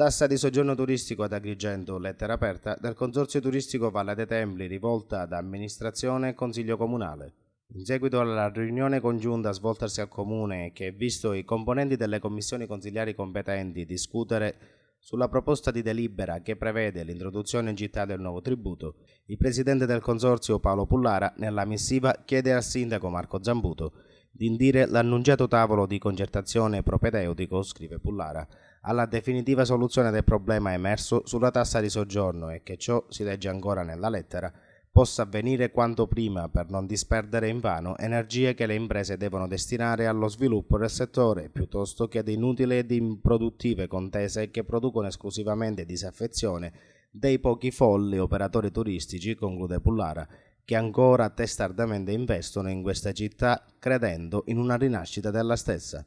Tassa di soggiorno turistico ad Agrigento, lettera aperta dal Consorzio Turistico Valle dei Templi rivolta ad amministrazione e consiglio comunale. In seguito alla riunione congiunta svoltasi al comune che, visto i componenti delle commissioni consigliari competenti discutere sulla proposta di delibera che prevede l'introduzione in città del nuovo tributo, il presidente del consorzio Paolo Pullara nella missiva chiede al sindaco Marco Zambuto di indire l'annunciato tavolo di concertazione propedeutico, scrive Pullara, alla definitiva soluzione del problema emerso sulla tassa di soggiorno e che ciò si legge ancora nella lettera possa avvenire quanto prima per non disperdere invano energie che le imprese devono destinare allo sviluppo del settore piuttosto che ad inutili ed improduttive contese che producono esclusivamente disaffezione dei pochi folli operatori turistici, conclude Pullara, che ancora testardamente investono in questa città credendo in una rinascita della stessa.